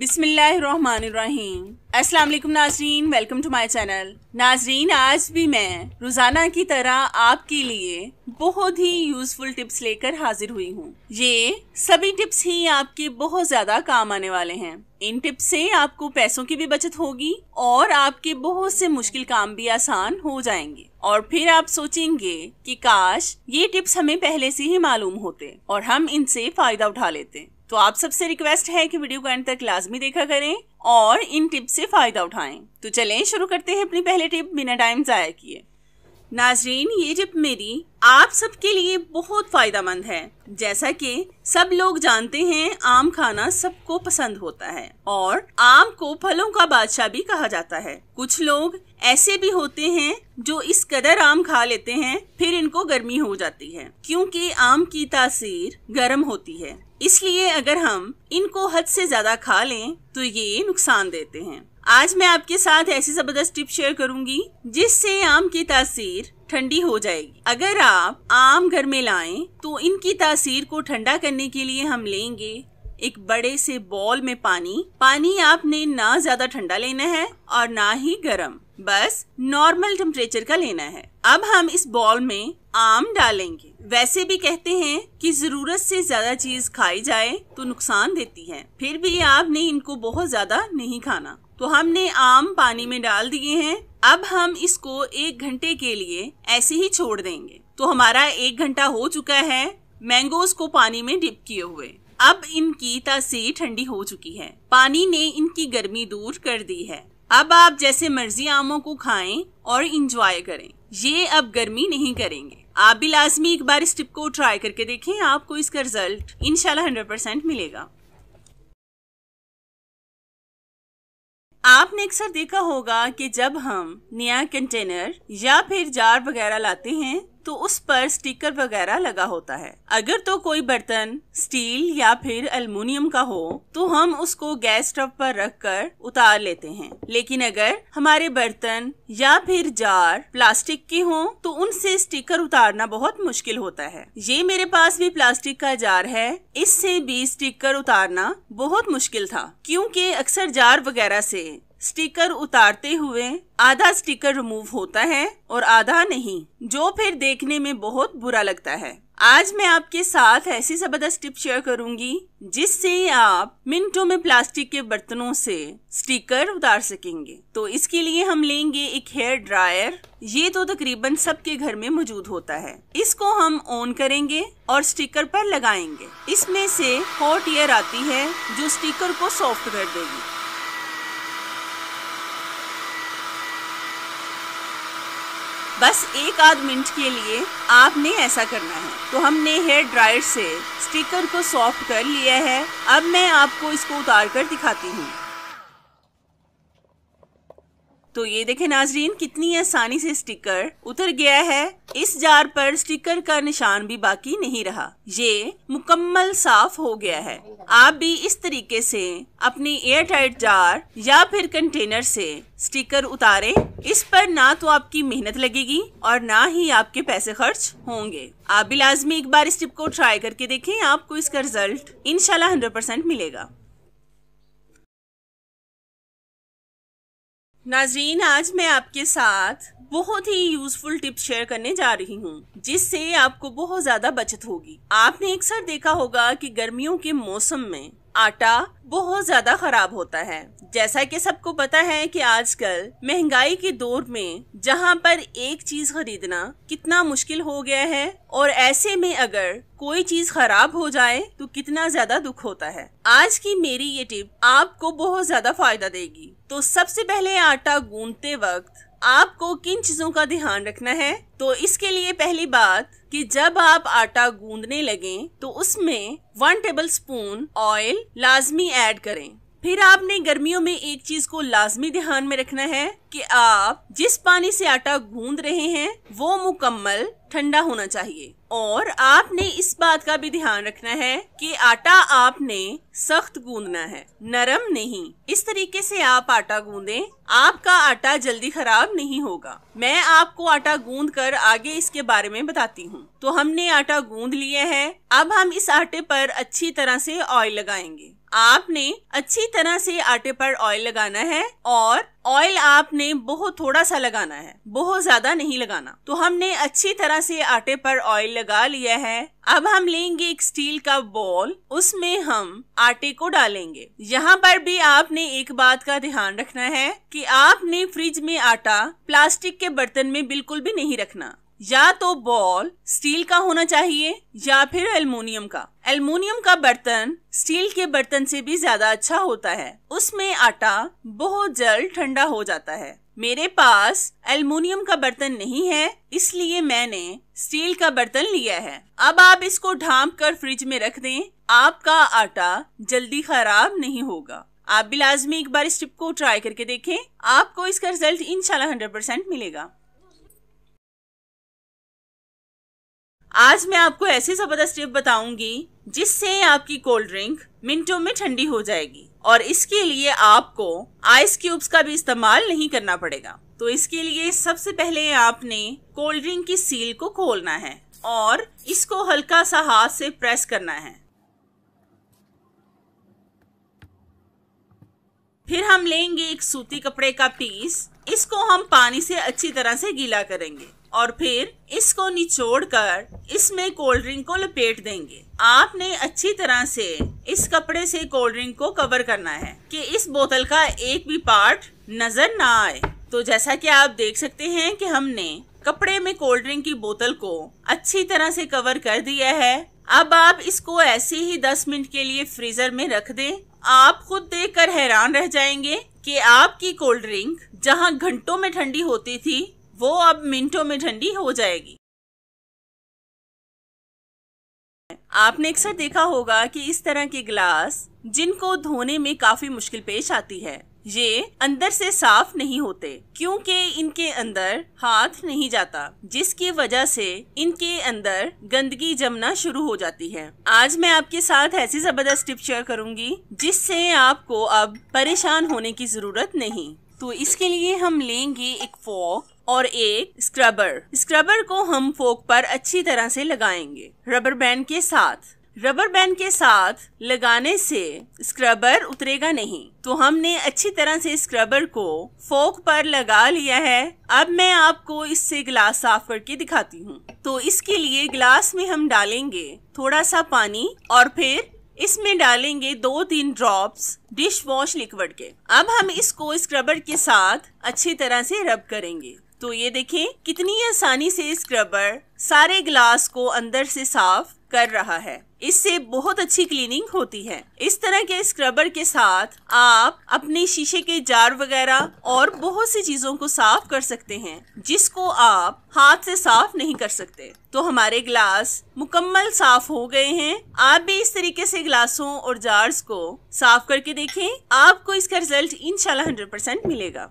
बिस्मिल्लाहिर्रहमानिर्रहीम अस्सलाम वालेकुम नाजरीन वेलकम टू माय चैनल नाजरीन आज भी मैं रोज़ाना की तरह आपके लिए बहुत ही यूज़फुल टिप्स लेकर हाजिर हुई हूँ ये सभी टिप्स ही आपके बहुत ज़्यादा काम आने वाले हैं इन टिप्स से आपको पैसों की भी बचत होगी और आपके बहुत से मुश्किल काम भी आसान हो जाएंगे और फिर आप सोचेंगे कि काश ये टिप्स हमें पहले से ही मालूम होते और हम इनसे फ़ायदा उठा लेते तो आप सबसे रिक्वेस्ट है कि वीडियो को एंड तक लाजमी देखा करें और इन टिप्स से फ़ायदा उठाएं तो चलें शुरू करते हैं अपनी पहले टिप बिना टाइम ज़ाया किए नाजरीन ये टिप मेरी आप सबके लिए बहुत फ़ायदा मंद है जैसा कि सब लोग जानते हैं आम खाना सबको पसंद होता है और आम को फलों का बादशाह भी कहा जाता है कुछ लोग ऐसे भी होते हैं जो इस कदर आम खा लेते हैं फिर इनको गर्मी हो जाती है क्योंकि आम की तासीर गर्म होती है इसलिए अगर हम इनको हद से ज़्यादा खा लें तो ये नुकसान देते हैं आज मैं आपके साथ ऐसी जबरदस्त टिप शेयर करूंगी जिससे आम की तासीर ठंडी हो जाएगी अगर आप आम घर में लाएं तो इनकी तासीर को ठंडा करने के लिए हम लेंगे एक बड़े से बॉल में पानी पानी आपने ना ज्यादा ठंडा लेना है और ना ही गर्म बस नॉर्मल टेम्परेचर का लेना है अब हम इस बॉल में आम डालेंगे वैसे भी कहते हैं कि जरूरत से ज्यादा चीज खाई जाए तो नुकसान देती है फिर भी आपने इनको बहुत ज्यादा नहीं खाना तो हमने आम पानी में डाल दिए हैं अब हम इसको एक घंटे के लिए ऐसे ही छोड़ देंगे तो हमारा एक घंटा हो चुका है मैंगोज को पानी में डिप किए हुए अब इनकी तासीर ठंडी हो चुकी है पानी ने इनकी गर्मी दूर कर दी है अब आप जैसे मर्जी आमों को खाएं और इंजॉय करें ये अब गर्मी नहीं करेंगे आप भी लाजमी एक बार इस टिप को ट्राई करके देखें आपको इसका रिजल्ट इनशाला हंड्रेड परसेंट मिलेगा आपने अक्सर देखा होगा कि जब हम नया कंटेनर या फिर जार वगैरह लाते हैं तो उस पर स्टिकर वगैरह लगा होता है अगर तो कोई बर्तन स्टील या फिर अल्मोनियम का हो तो हम उसको गैस स्टव पर रख कर उतार लेते हैं लेकिन अगर हमारे बर्तन या फिर जार प्लास्टिक के हों तो उनसे स्टिकर उतारना बहुत मुश्किल होता है ये मेरे पास भी प्लास्टिक का जार है इससे भी स्टिकर उतारना बहुत मुश्किल था क्योंकि अक्सर जार वगैरह से स्टिकर उतारते हुए आधा स्टिकर रिमूव होता है और आधा नहीं जो फिर देखने में बहुत बुरा लगता है आज मैं आपके साथ ऐसी जबरदस्त टिप शेयर करूंगी जिससे आप मिनटों में प्लास्टिक के बर्तनों से स्टिकर उतार सकेंगे तो इसके लिए हम लेंगे एक हेयर ड्रायर ये तो तकरीबन सबके घर में मौजूद होता है इसको हम ऑन करेंगे और स्टिकर पर लगाएंगे इसमें से हॉट एयर आती है जो स्टिकर को सॉफ्ट कर देगी बस एक आध मिनट के लिए आपने ऐसा करना है तो हमने हेयर ड्रायर से स्टिकर को सॉफ्ट कर लिया है अब मैं आपको इसको उतार कर दिखाती हूँ तो ये देखें नाजरीन कितनी आसानी से स्टिकर उतर गया है इस जार पर स्टिकर का निशान भी बाकी नहीं रहा ये मुकम्मल साफ हो गया है आप भी इस तरीके से अपनी एयर टाइट जार या फिर कंटेनर से स्टिकर उतारें इस पर ना तो आपकी मेहनत लगेगी और ना ही आपके पैसे खर्च होंगे आप भी लाजमी एक बार इस टिप को ट्राई करके देखें आपको इसका रिजल्ट इनशाला हंड्रेड परसेंट मिलेगा नाजरीन आज मैं आपके साथ बहुत ही यूजफुल टिप शेयर करने जा रही हूँ जिससे आपको बहुत ज्यादा बचत होगी आपने अक्सर देखा होगा कि गर्मियों के मौसम में आटा बहुत ज्यादा खराब होता है जैसा कि सबको पता है कि आजकल महंगाई के दौर में जहाँ पर एक चीज खरीदना कितना मुश्किल हो गया है और ऐसे में अगर कोई चीज खराब हो जाए तो कितना ज्यादा दुख होता है आज की मेरी ये टिप आपको बहुत ज्यादा फायदा देगी तो सबसे पहले आटा गूंदते वक्त आपको किन चीज़ों का ध्यान रखना है तो इसके लिए पहली बात कि जब आप आटा गूंदने लगे तो उसमें वन टेबल स्पून ऑयल लाजमी ऐड करें फिर आपने गर्मियों में एक चीज को लाजमी ध्यान में रखना है कि आप जिस पानी से आटा गूंद रहे हैं वो मुकम्मल ठंडा होना चाहिए और आपने इस बात का भी ध्यान रखना है कि आटा आपने सख्त गूंदना है नरम नहीं इस तरीके से आप आटा गूंदें आपका आटा जल्दी खराब नहीं होगा मैं आपको आटा गूंद कर आगे इसके बारे में बताती हूँ तो हमने आटा गूंद लिया है अब हम इस आटे पर अच्छी तरह से ऑयल लगाएंगे आपने अच्छी तरह से आटे पर ऑयल लगाना है और ऑयल आपने बहुत थोड़ा सा लगाना है बहुत ज्यादा नहीं लगाना तो हमने अच्छी तरह से आटे पर ऑयल लगा लिया है अब हम लेंगे एक स्टील का बॉल उसमें हम आटे को डालेंगे यहाँ पर भी आपने एक बात का ध्यान रखना है कि आपने फ्रिज में आटा प्लास्टिक के बर्तन में बिल्कुल भी नहीं रखना या तो बॉल स्टील का होना चाहिए या फिर एल्युमिनियम का एल्युमिनियम का बर्तन स्टील के बर्तन से भी ज्यादा अच्छा होता है उसमें आटा बहुत जल्द ठंडा हो जाता है मेरे पास एल्युमिनियम का बर्तन नहीं है इसलिए मैंने स्टील का बर्तन लिया है अब आप इसको ढांप कर फ्रिज में रख दें आपका आटा जल्दी खराब नहीं होगा आप भी लाजमी एक बार इस टिप को ट्राई करके देखें आपको इसका रिजल्ट इंशाल्लाह 100% मिलेगा आज मैं आपको ऐसी ज़बरदस्त टिप बताऊंगी जिससे आपकी कोल्ड ड्रिंक मिनटों में ठंडी हो जाएगी और इसके लिए आपको आइस क्यूब्स का भी इस्तेमाल नहीं करना पड़ेगा तो इसके लिए सबसे पहले आपने कोल्ड ड्रिंक की सील को खोलना है और इसको हल्का सा हाथ से प्रेस करना है फिर हम लेंगे एक सूती कपड़े का पीस इसको हम पानी से अच्छी तरह से गीला करेंगे और फिर इसको निचोड़ कर इसमें कोल्ड ड्रिंक को लपेट देंगे आपने अच्छी तरह से इस कपड़े से कोल्ड ड्रिंक को कवर करना है कि इस बोतल का एक भी पार्ट नजर ना आए तो जैसा कि आप देख सकते हैं कि हमने कपड़े में कोल्ड ड्रिंक की बोतल को अच्छी तरह से कवर कर दिया है अब आप इसको ऐसे ही 10 मिनट के लिए फ्रीजर में रख दें आप खुद देखकर हैरान रह जाएंगे कि आपकी कोल्ड ड्रिंक जहां घंटों में ठंडी होती थी वो अब मिनटों में ठंडी हो जाएगी आपने अक्सर देखा होगा कि इस तरह के ग्लास जिनको धोने में काफी मुश्किल पेश आती है ये अंदर से साफ नहीं होते क्योंकि इनके अंदर हाथ नहीं जाता जिसकी वजह से इनके अंदर गंदगी जमना शुरू हो जाती है आज मैं आपके साथ ऐसी जबरदस्त टिप शेयर करूंगी जिससे आपको अब परेशान होने की जरूरत नहीं तो इसके लिए हम लेंगे एक फॉक और एक स्क्रबर स्क्रबर को हम फोक पर अच्छी तरह से लगाएंगे रबर बैंड के साथ रबर बैंड के साथ लगाने से स्क्रबर उतरेगा नहीं तो हमने अच्छी तरह से स्क्रबर को फोक पर लगा लिया है अब मैं आपको इससे गिलास साफ करके दिखाती हूँ तो इसके लिए गिलास में हम डालेंगे थोड़ा सा पानी और फिर इसमें डालेंगे दो तीन ड्रॉप्स डिश वॉश लिक्विड के अब हम इसको स्क्रबर के साथ अच्छी तरह से रब करेंगे तो ये देखें कितनी आसानी से स्क्रबर सारे ग्लास को अंदर से साफ कर रहा है इससे बहुत अच्छी क्लीनिंग होती है इस तरह के स्क्रबर के साथ आप अपने शीशे के जार वगैरह और बहुत सी चीजों को साफ कर सकते हैं जिसको आप हाथ से साफ नहीं कर सकते तो हमारे ग्लास मुकम्मल साफ हो गए हैं आप भी इस तरीके से ग्लासों और जार्स को साफ करके देखें आपको इसका रिजल्ट इनशाला हंड्रेड परसेंट मिलेगा